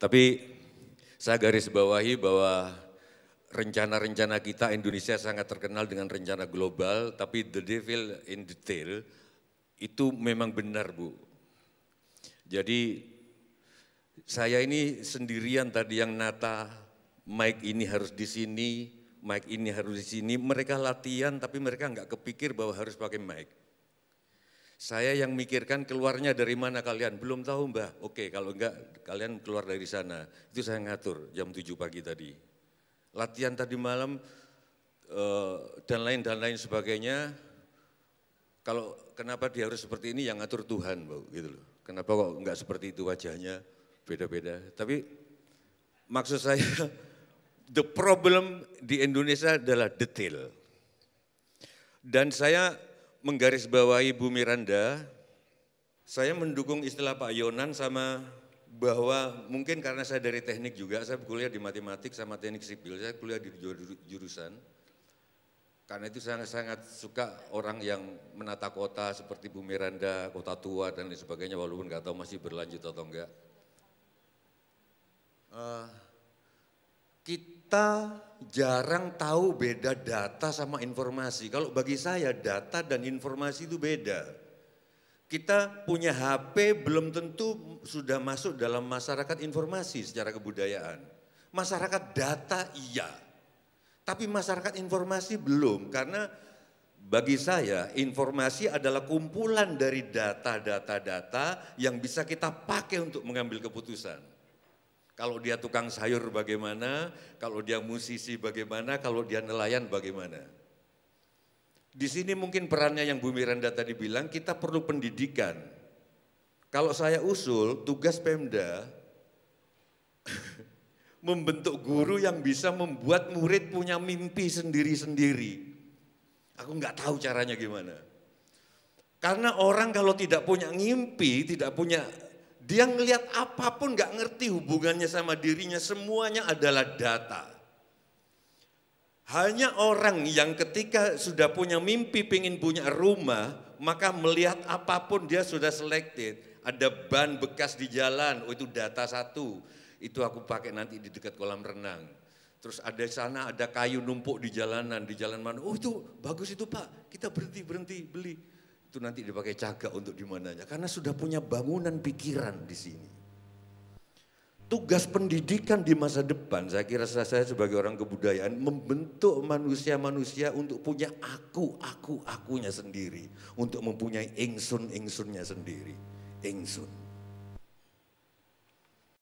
Tapi saya garis bawahi bahwa rencana-rencana kita Indonesia sangat terkenal dengan rencana global, tapi the devil in detail itu memang benar Bu. Jadi saya ini sendirian tadi yang nata mic ini harus di sini, mic ini harus di sini. Mereka latihan tapi mereka nggak kepikir bahwa harus pakai mic. Saya yang mikirkan keluarnya dari mana kalian, belum tahu mbak. Oke kalau enggak kalian keluar dari sana. Itu saya ngatur jam 7 pagi tadi. Latihan tadi malam eh, dan lain dan lain sebagainya. Kalau kenapa dia harus seperti ini yang ngatur Tuhan bu, gitu loh. Kenapa kok enggak seperti itu wajahnya beda-beda. Tapi maksud saya the problem di Indonesia adalah detail. Dan saya menggarisbawahi Bu Miranda, saya mendukung istilah Pak Yonan sama bahwa mungkin karena saya dari teknik juga, saya kuliah di matematik sama teknik sipil, saya kuliah di jurusan. Karena itu saya sangat suka orang yang menata kota seperti Bu Miranda, kota tua dan lain sebagainya, walaupun nggak tahu masih berlanjut atau enggak. Eh, kita jarang tahu beda data sama informasi. Kalau bagi saya data dan informasi itu beda. Kita punya HP belum tentu sudah masuk dalam masyarakat informasi secara kebudayaan. Masyarakat data iya. Tapi masyarakat informasi belum karena bagi saya informasi adalah kumpulan dari data-data-data yang bisa kita pakai untuk mengambil keputusan. Kalau dia tukang sayur bagaimana, kalau dia musisi bagaimana, kalau dia nelayan bagaimana. Di sini mungkin perannya yang Bu Miranda tadi bilang, kita perlu pendidikan. Kalau saya usul, tugas Pemda membentuk guru yang bisa membuat murid punya mimpi sendiri-sendiri. Aku nggak tahu caranya gimana. Karena orang kalau tidak punya mimpi tidak punya dia ngelihat apapun gak ngerti hubungannya sama dirinya, semuanya adalah data. Hanya orang yang ketika sudah punya mimpi pengen punya rumah, maka melihat apapun dia sudah selected. Ada ban bekas di jalan, oh itu data satu. Itu aku pakai nanti di dekat kolam renang. Terus ada sana ada kayu numpuk di jalanan, di jalan mana. Oh itu bagus itu pak, kita berhenti, berhenti, beli itu nanti dipakai caga untuk dimananya karena sudah punya bangunan pikiran di sini. Tugas pendidikan di masa depan, saya kira saya sebagai orang kebudayaan membentuk manusia-manusia untuk punya aku, aku, akunya sendiri, untuk mempunyai ingsun, ingsunnya sendiri, ingsun.